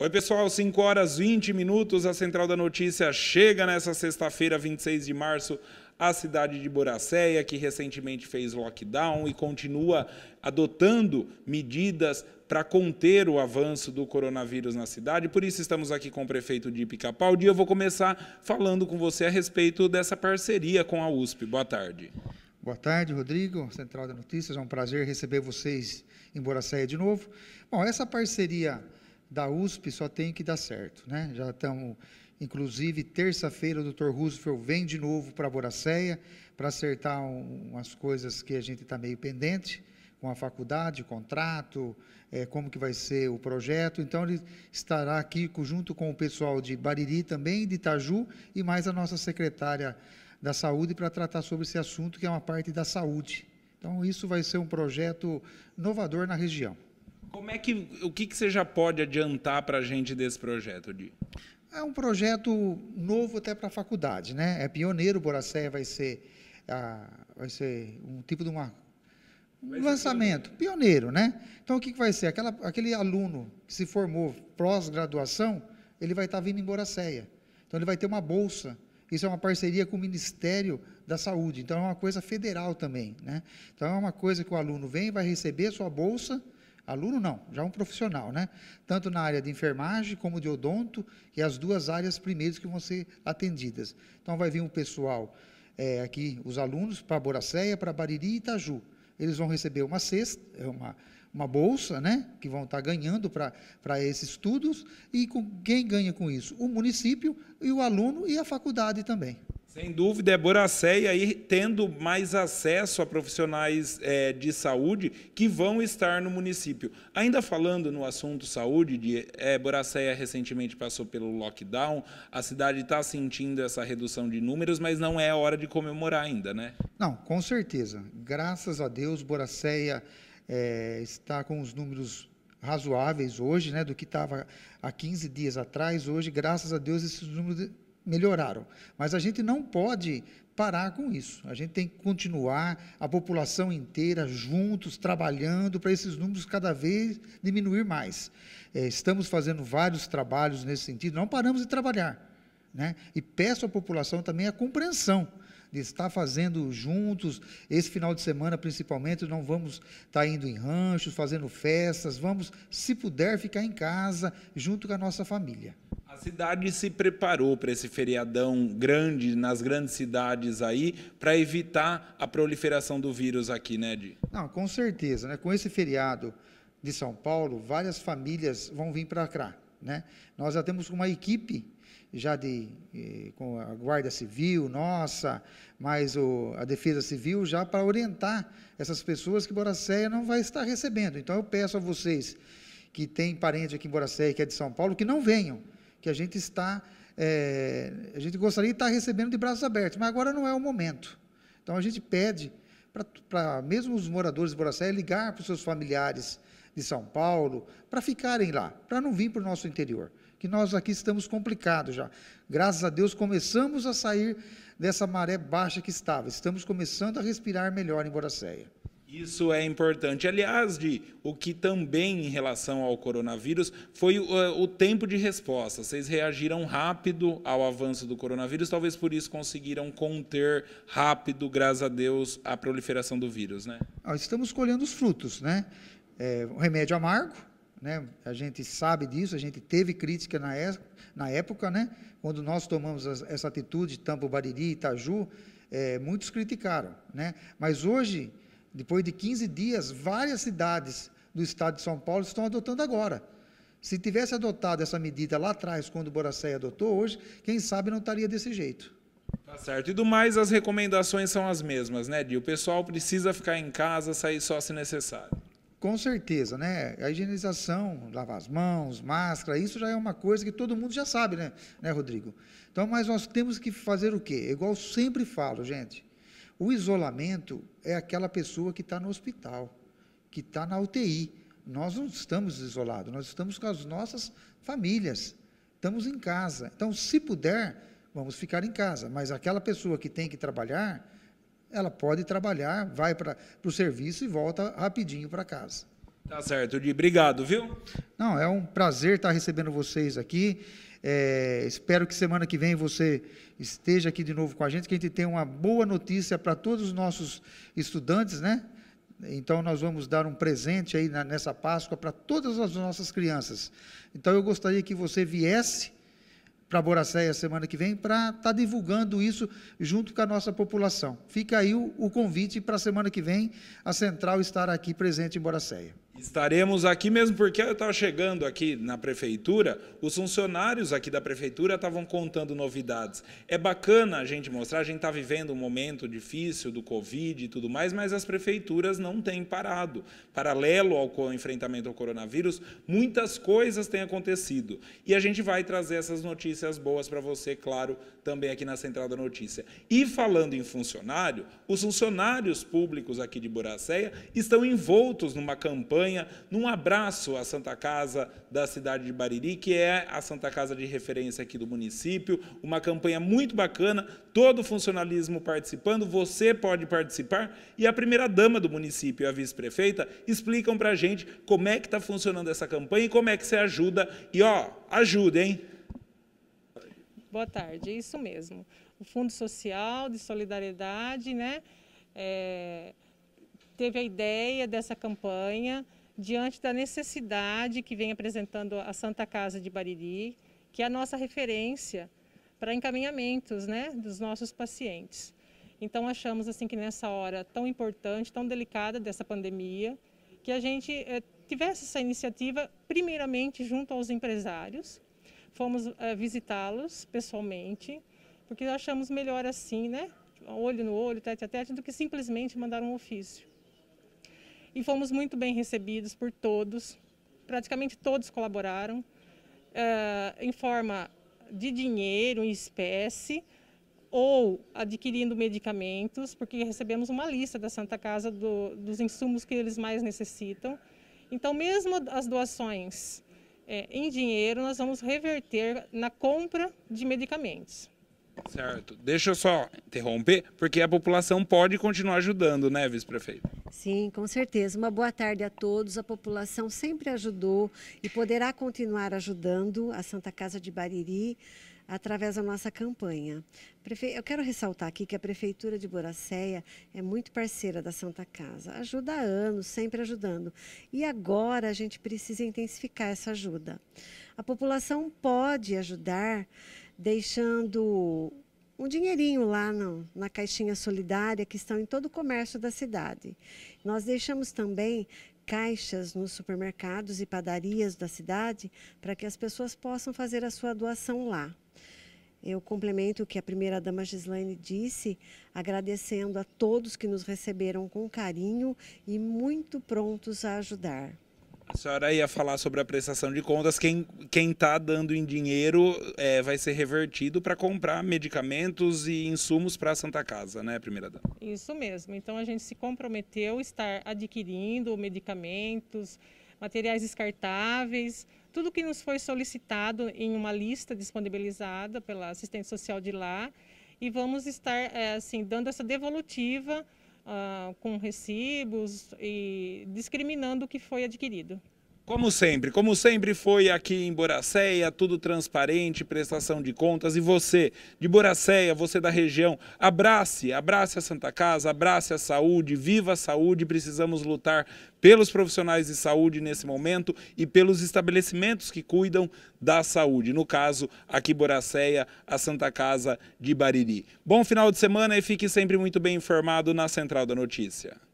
Oi, pessoal, 5 horas 20 minutos. A Central da Notícia chega nessa sexta-feira, 26 de março, à cidade de Boracéia, que recentemente fez lockdown e continua adotando medidas para conter o avanço do coronavírus na cidade. Por isso estamos aqui com o prefeito de Picapau. E eu vou começar falando com você a respeito dessa parceria com a USP. Boa tarde. Boa tarde, Rodrigo, Central da Notícias. É um prazer receber vocês em Boracéia de novo. Bom, essa parceria da USP só tem que dar certo, né? Já estamos, inclusive, terça-feira o Dr. Roosevelt vem de novo para Boracéia para acertar um, umas coisas que a gente está meio pendente com a faculdade, contrato, é, como que vai ser o projeto. Então ele estará aqui junto com o pessoal de Bariri também, de Itaju e mais a nossa secretária da Saúde para tratar sobre esse assunto que é uma parte da saúde. Então isso vai ser um projeto inovador na região. Como é que o que, que você já pode adiantar para a gente desse projeto, Di? É um projeto novo até para a faculdade, né? É pioneiro, Boracéia vai ser ah, vai ser um tipo de uma um lançamento pioneiro, né? Então o que, que vai ser? Aquela, aquele aluno que se formou pós-graduação, ele vai estar tá vindo em Boracéia. Então ele vai ter uma bolsa. Isso é uma parceria com o Ministério da Saúde. Então é uma coisa federal também, né? Então é uma coisa que o aluno vem, vai receber a sua bolsa aluno não, já um profissional, né? Tanto na área de enfermagem como de odonto, e as duas áreas primeiras que vão ser atendidas. Então vai vir um pessoal é, aqui, os alunos, para Boracéia, para Bariri e Itaju. Eles vão receber uma cesta, é, uma, uma bolsa, né, que vão estar ganhando para esses estudos, e com, quem ganha com isso? O município e o aluno e a faculdade também. Sem dúvida, é Boracéia aí tendo mais acesso a profissionais é, de saúde que vão estar no município. Ainda falando no assunto saúde, de, é, Boracéia recentemente passou pelo lockdown, a cidade está sentindo essa redução de números, mas não é hora de comemorar ainda, né? Não, com certeza. Graças a Deus, Boracéia é, está com os números razoáveis hoje, né, do que estava há 15 dias atrás. Hoje, graças a Deus, esses números melhoraram. Mas a gente não pode parar com isso. A gente tem que continuar a população inteira juntos trabalhando para esses números cada vez diminuir mais. É, estamos fazendo vários trabalhos nesse sentido. Não paramos de trabalhar, né? E peço à população também a compreensão de estar fazendo juntos. Esse final de semana, principalmente, não vamos estar tá indo em ranchos, fazendo festas, vamos, se puder, ficar em casa, junto com a nossa família. A cidade se preparou para esse feriadão grande, nas grandes cidades aí, para evitar a proliferação do vírus aqui, né, Di? Não, com certeza, né? Com esse feriado de São Paulo, várias famílias vão vir para cá, né? Nós já temos uma equipe já de, eh, com a Guarda Civil, nossa, mas o, a Defesa Civil, já para orientar essas pessoas que Boracéia não vai estar recebendo. Então eu peço a vocês que têm parente aqui em Boracéia, que é de São Paulo, que não venham, que a gente está, é, a gente gostaria de estar recebendo de braços abertos, mas agora não é o momento. Então a gente pede para mesmo os moradores de Boracéia ligar para os seus familiares de São Paulo para ficarem lá, para não vir para o nosso interior que nós aqui estamos complicados já. Graças a Deus começamos a sair dessa maré baixa que estava. Estamos começando a respirar melhor em Boracéia. Isso é importante. Aliás, de o que também em relação ao coronavírus foi o, eh, o, tempo de resposta. Vocês reagiram rápido ao avanço do coronavírus, talvez por isso conseguiram conter rápido, graças a Deus, a proliferação do vírus, né? Estamos colhendo os frutos, né? É, remédio amargo, né? A gente sabe disso, a gente teve crítica na, é, na época, né? quando nós tomamos essa atitude de Tampa, Bariri, Itaju, é, muitos criticaram. Né? Mas hoje, depois de 15 dias, várias cidades do estado de São Paulo estão adotando agora. Se tivesse adotado essa medida lá atrás, quando o Boracéia adotou hoje, quem sabe não estaria desse jeito. Tá certo. E do mais, as recomendações são as mesmas, né, Di? O pessoal precisa ficar em casa, sair só se necessário. Com certeza, né? A higienização, lavar as mãos, máscara, isso já é uma coisa que todo mundo já sabe, né, né Rodrigo? Então, mas nós temos que fazer o quê? Igual sempre falo, gente. O isolamento é aquela pessoa que está no hospital, que está na UTI. Nós não estamos isolados, nós estamos com as nossas famílias, estamos em casa. Então, se puder, vamos ficar em casa. Mas aquela pessoa que tem que trabalhar, ela pode trabalhar, vai para o serviço e volta rapidinho para casa. Tá certo, de Obrigado, viu? Não, é um prazer estar tá recebendo vocês aqui. É, espero que semana que vem você esteja aqui de novo com a gente, que a gente tenha uma boa notícia para todos os nossos estudantes, né? Então, nós vamos dar um presente aí na, nessa Páscoa para todas as nossas crianças. Então, eu gostaria que você viesse para Boracéia semana que vem para estar tá divulgando isso junto com a nossa população. Fica aí o, o convite para a semana que vem a central estar aqui presente em Boracéia. Estaremos aqui mesmo porque eu estava chegando aqui na prefeitura, os funcionários aqui da prefeitura estavam contando novidades. É bacana a gente mostrar, a gente está vivendo um momento difícil do Covid e tudo mais, mas as prefeituras não têm parado. Paralelo ao enfrentamento ao coronavírus, muitas coisas têm acontecido. E a gente vai trazer essas notícias boas para você, claro, também aqui na Central da Notícia. E falando em funcionário, os funcionários públicos aqui de Boracéia estão envoltos numa campanha num abraço à Santa Casa da cidade de Bariri, que é a Santa Casa de referência aqui do município. Uma campanha muito bacana, todo o funcionalismo participando, você pode participar. E a primeira-dama do município e a vice-prefeita explicam para a gente como é que está funcionando essa campanha e como é que você ajuda. E, ó, ajuda, hein? Boa tarde, é isso mesmo. O Fundo Social de Solidariedade, né? É, teve a ideia dessa campanha diante da necessidade que vem apresentando a Santa Casa de Bariri, que é a nossa referência para encaminhamentos né, dos nossos pacientes. Então achamos assim que nessa hora tão importante, tão delicada dessa pandemia, que a gente eh, tivesse essa iniciativa primeiramente junto aos empresários. Fomos eh, visitá-los pessoalmente, porque achamos melhor assim, né? Olho no olho, tete a tete, do que simplesmente mandar um ofício e fomos muito bem recebidos por todos. Praticamente todos colaboraram uh, em forma de dinheiro, em espécie, ou adquirindo medicamentos, porque recebemos uma lista da Santa Casa do, dos insumos que eles mais necessitam. Então, mesmo as doações é, em dinheiro, nós vamos reverter na compra de medicamentos. Certo. Deixa eu só interromper, porque a população pode continuar ajudando, né, vice-prefeito? Sim, com certeza. Uma boa tarde a todos. A população sempre ajudou e poderá continuar ajudando a Santa Casa de Bariri através da nossa campanha. Eu quero ressaltar aqui que a Prefeitura de Boracéia é muito parceira da Santa Casa. Ajuda há anos, sempre ajudando. E agora a gente precisa intensificar essa ajuda. A população pode ajudar deixando um dinheirinho lá no, na caixinha solidária que estão em todo o comércio da cidade. Nós deixamos também caixas nos supermercados e padarias da cidade para que as pessoas possam fazer a sua doação lá. Eu complemento o que a primeira-dama Gislaine disse, agradecendo a todos que nos receberam com carinho e muito prontos a ajudar. A senhora ia falar sobre a prestação de contas. Quem quem está dando em dinheiro é, vai ser revertido para comprar medicamentos e insumos para a Santa Casa, né, primeira dama? Isso mesmo. Então a gente se comprometeu a estar adquirindo medicamentos, materiais descartáveis, tudo que nos foi solicitado em uma lista disponibilizada pela assistente social de lá e vamos estar é, assim dando essa devolutiva ah, com recibos e discriminando o que foi adquirido. Como sempre, como sempre foi aqui em Boracéia, tudo transparente, prestação de contas. E você, de Boracéia, você da região, abrace, abrace a Santa Casa, abrace a saúde, viva a saúde. Precisamos lutar pelos profissionais de saúde nesse momento e pelos estabelecimentos que cuidam da saúde. No caso, aqui Boracéia, a Santa Casa de Bariri. Bom final de semana e fique sempre muito bem informado na Central da Notícia.